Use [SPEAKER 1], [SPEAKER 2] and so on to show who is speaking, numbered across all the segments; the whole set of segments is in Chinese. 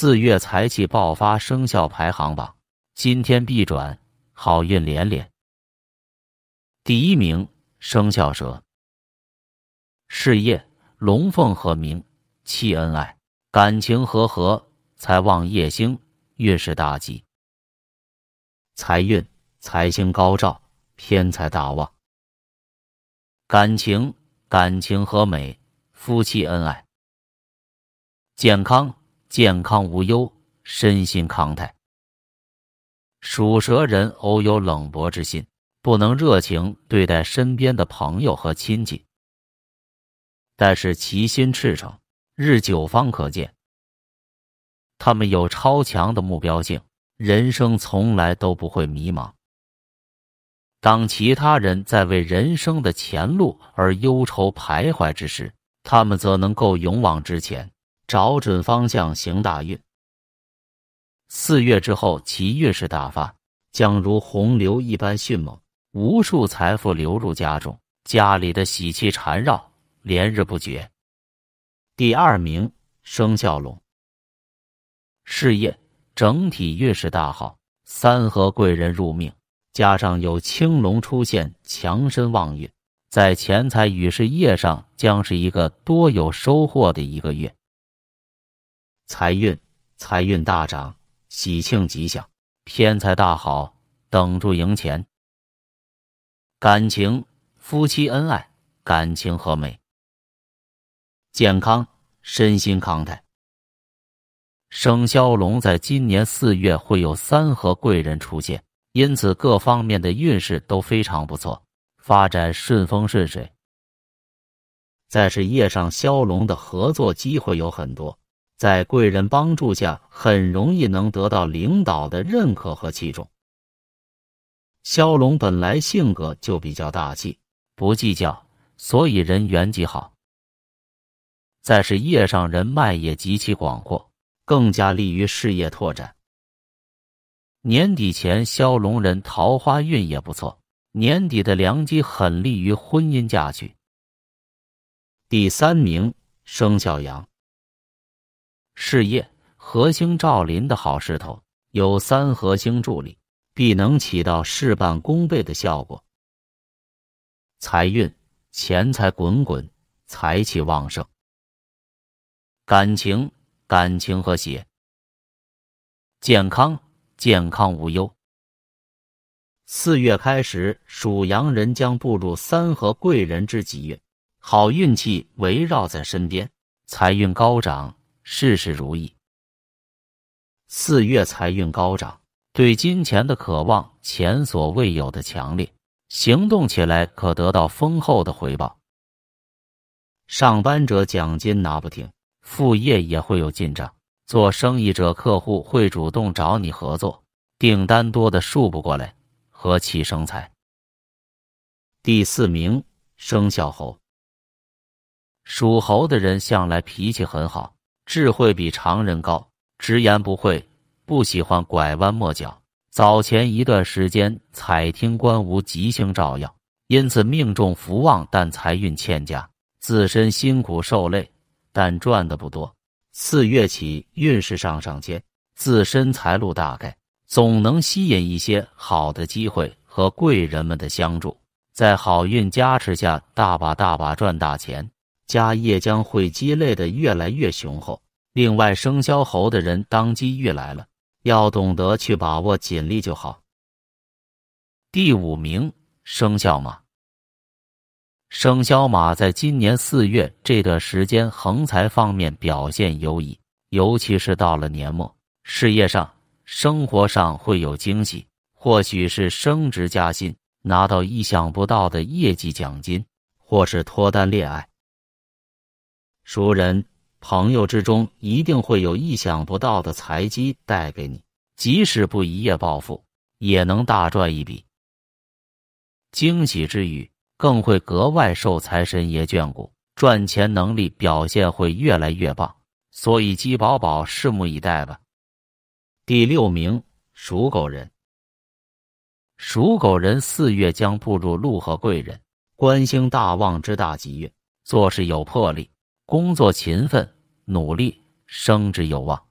[SPEAKER 1] 四月财气爆发生肖排行榜，今天必转，好运连连。第一名，生肖蛇，事业龙凤和鸣，气恩爱，感情和和，财旺业兴，运势大吉，财运财星高照，偏财大旺，感情感情和美，夫妻恩爱，健康。健康无忧，身心康泰。属蛇人偶有冷薄之心，不能热情对待身边的朋友和亲戚，但是其心赤诚，日久方可见。他们有超强的目标性，人生从来都不会迷茫。当其他人在为人生的前路而忧愁徘徊之时，他们则能够勇往直前。找准方向行大运，四月之后其运势大发，将如洪流一般迅猛，无数财富流入家中，家里的喜气缠绕，连日不绝。第二名，生肖龙，事业整体运势大好，三合贵人入命，加上有青龙出现，强身旺运，在钱财与事业上将是一个多有收获的一个月。财运财运大涨，喜庆吉祥，偏财大好，等住赢钱。感情夫妻恩爱，感情和美，健康身心康泰。生肖龙在今年四月会有三合贵人出现，因此各方面的运势都非常不错，发展顺风顺水。在事业上，肖龙的合作机会有很多。在贵人帮助下，很容易能得到领导的认可和器重。肖龙本来性格就比较大气，不计较，所以人缘极好。再是业上人脉也极其广阔，更加利于事业拓展。年底前，肖龙人桃花运也不错，年底的良机很利于婚姻嫁娶。第三名，生肖羊。事业，合星照临的好势头，有三合星助力，必能起到事半功倍的效果。财运，钱财滚滚，财气旺盛。感情，感情和谐。健康，健康无忧。四月开始，属羊人将步入三合贵人之吉月，好运气围绕在身边，财运高涨。事事如意，四月财运高涨，对金钱的渴望前所未有的强烈，行动起来可得到丰厚的回报。上班者奖金拿不停，副业也会有进展。做生意者客户会主动找你合作，订单多的数不过来，和气生财。第四名，生肖猴，属猴的人向来脾气很好。智慧比常人高，直言不讳，不喜欢拐弯抹角。早前一段时间，彩厅官无吉星照耀，因此命中福旺，但财运欠佳，自身辛苦受累，但赚的不多。四月起运势上上签，自身财路大开，总能吸引一些好的机会和贵人们的相助，在好运加持下，大把大把赚大钱。家业将会积累的越来越雄厚。另外，生肖猴的人当机遇来了，要懂得去把握，紧力就好。第五名，生肖马。生肖马在今年四月这段时间，横财方面表现优异，尤其是到了年末，事业上、生活上会有惊喜，或许是升职加薪，拿到意想不到的业绩奖金，或是脱单恋爱。熟人朋友之中一定会有意想不到的财机带给你，即使不一夜暴富，也能大赚一笔。惊喜之余，更会格外受财神爷眷顾，赚钱能力表现会越来越棒。所以，鸡宝宝拭目以待吧。第六名，属狗人。属狗人四月将步入禄和贵人、官星大旺之大吉月，做事有魄力。工作勤奋努力，升职有望。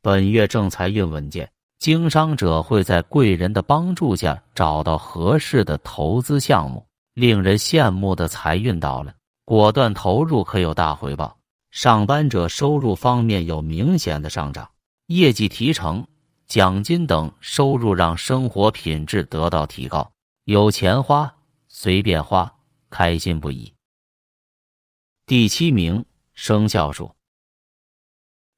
[SPEAKER 1] 本月正财运稳健，经商者会在贵人的帮助下找到合适的投资项目，令人羡慕的财运到了，果断投入可有大回报。上班者收入方面有明显的上涨，业绩提成、奖金等收入让生活品质得到提高，有钱花，随便花，开心不已。第七名，生肖鼠。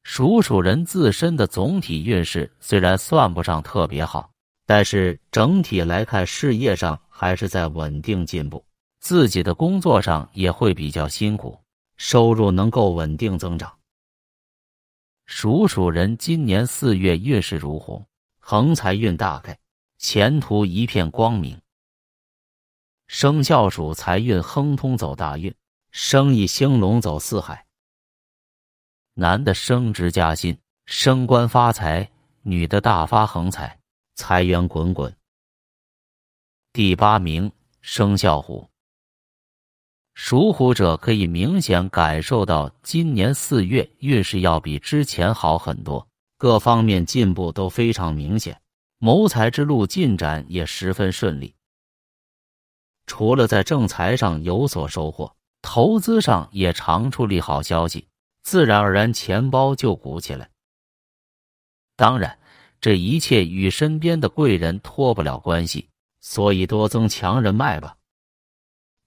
[SPEAKER 1] 属鼠人自身的总体运势虽然算不上特别好，但是整体来看，事业上还是在稳定进步，自己的工作上也会比较辛苦，收入能够稳定增长。属鼠人今年四月运势如虹，横财运大概，前途一片光明。生肖鼠财运亨通，走大运。生意兴隆走四海，男的升职加薪、升官发财，女的大发横财、财源滚滚。第八名，生肖虎，属虎者可以明显感受到，今年四月运势要比之前好很多，各方面进步都非常明显，谋财之路进展也十分顺利。除了在正财上有所收获。投资上也常出利好消息，自然而然钱包就鼓起来。当然，这一切与身边的贵人脱不了关系，所以多增强人脉吧。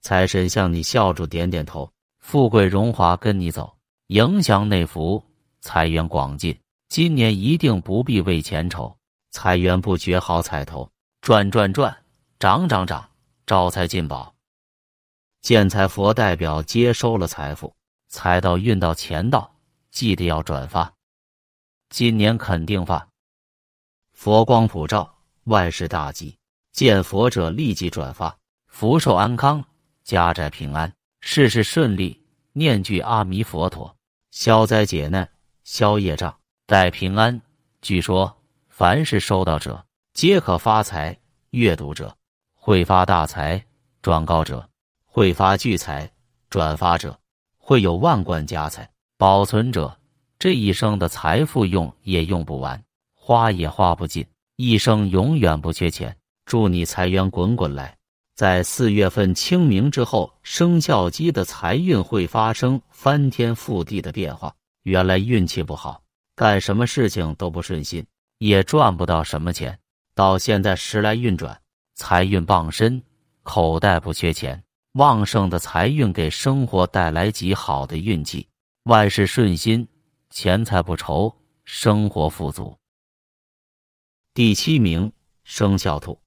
[SPEAKER 1] 财神向你笑着点点头，富贵荣华跟你走，迎祥内福，财源广进。今年一定不必为钱愁，财源不绝好彩头，赚赚赚，涨涨涨，招财进宝。见财佛代表接收了财富，财到运到钱到，记得要转发，今年肯定发。佛光普照，万事大吉。见佛者立即转发，福寿安康，家宅平安，事事顺利。念句阿弥佛陀，消灾解难，消业障，待平安。据说凡是收到者皆可发财，阅读者会发大财，转告者。会发聚财，转发者会有万贯家财；保存者这一生的财富用也用不完，花也花不尽，一生永远不缺钱。祝你财源滚滚来！在四月份清明之后，生肖鸡的财运会发生翻天覆地的变化。原来运气不好，干什么事情都不顺心，也赚不到什么钱。到现在时来运转，财运傍身，口袋不缺钱。旺盛的财运给生活带来极好的运气，万事顺心，钱财不愁，生活富足。第七名，生肖兔。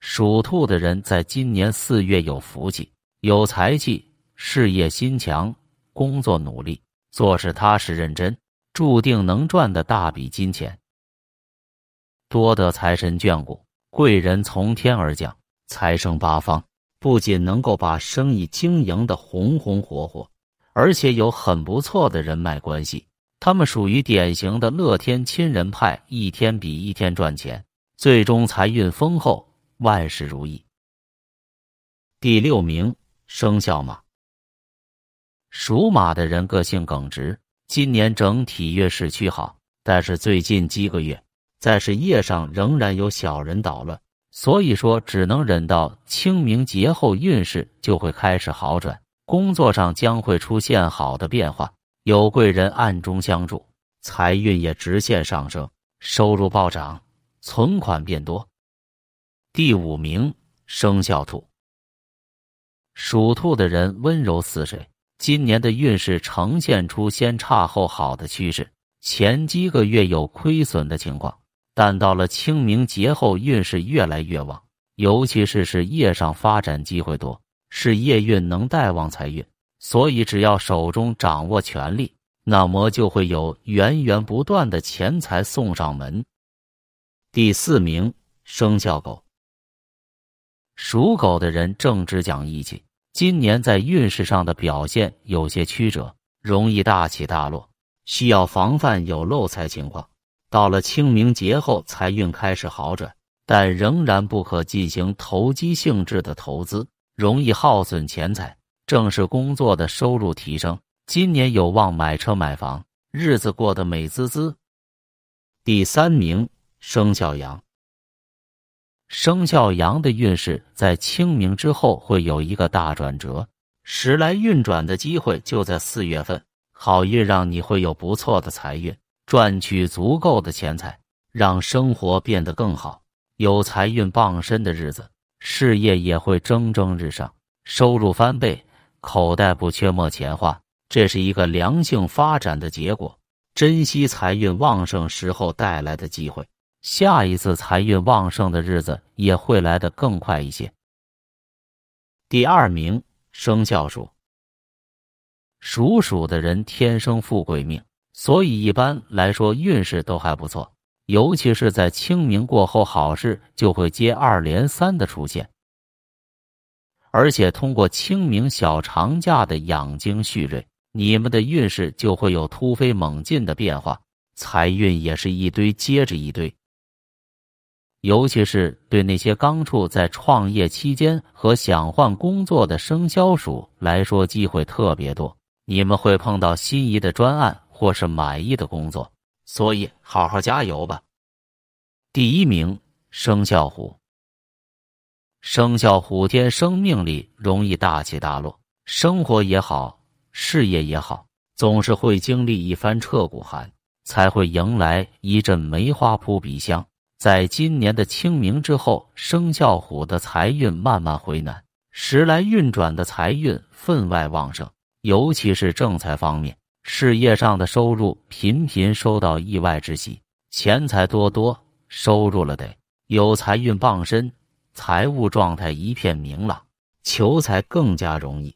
[SPEAKER 1] 属兔的人在今年四月有福气，有财气，事业心强，工作努力，做事踏实认真，注定能赚的大笔金钱，多得财神眷顾，贵人从天而降，财生八方。不仅能够把生意经营的红红火火，而且有很不错的人脉关系。他们属于典型的乐天亲人派，一天比一天赚钱，最终财运丰厚，万事如意。第六名，生肖马。属马的人个性耿直，今年整体运势趋好，但是最近几个月在事业上仍然有小人捣乱。所以说，只能忍到清明节后，运势就会开始好转，工作上将会出现好的变化，有贵人暗中相助，财运也直线上升，收入暴涨，存款变多。第五名，生肖兔，属兔的人温柔似水，今年的运势呈现出先差后好的趋势，前几个月有亏损的情况。但到了清明节后，运势越来越旺，尤其是事业上发展机会多，事业运能带旺财运。所以，只要手中掌握权力，那么就会有源源不断的钱财送上门。第四名，生肖狗。属狗的人正直讲义气，今年在运势上的表现有些曲折，容易大起大落，需要防范有漏财情况。到了清明节后，财运开始好转，但仍然不可进行投机性质的投资，容易耗损钱财。正式工作的收入提升，今年有望买车买房，日子过得美滋滋。第三名，生肖羊，生肖羊的运势在清明之后会有一个大转折，时来运转的机会就在四月份，好运让你会有不错的财运。赚取足够的钱财，让生活变得更好。有财运傍身的日子，事业也会蒸蒸日上，收入翻倍，口袋不缺没钱花。这是一个良性发展的结果。珍惜财运旺盛时候带来的机会，下一次财运旺盛的日子也会来得更快一些。第二名，生肖鼠，属鼠的人天生富贵命。所以一般来说运势都还不错，尤其是在清明过后，好事就会接二连三的出现。而且通过清明小长假的养精蓄锐，你们的运势就会有突飞猛进的变化，财运也是一堆接着一堆。尤其是对那些刚处在创业期间和想换工作的生肖鼠来说，机会特别多，你们会碰到心仪的专案。或是满意的工作，所以好好加油吧。第一名，生肖虎。生肖虎天生命里容易大起大落，生活也好，事业也好，总是会经历一番彻骨寒，才会迎来一阵梅花扑鼻香。在今年的清明之后，生肖虎的财运慢慢回暖，时来运转的财运分外旺盛，尤其是正财方面。事业上的收入频频收到意外之喜，钱财多多，收入了得，有财运傍身，财务状态一片明朗，求财更加容易。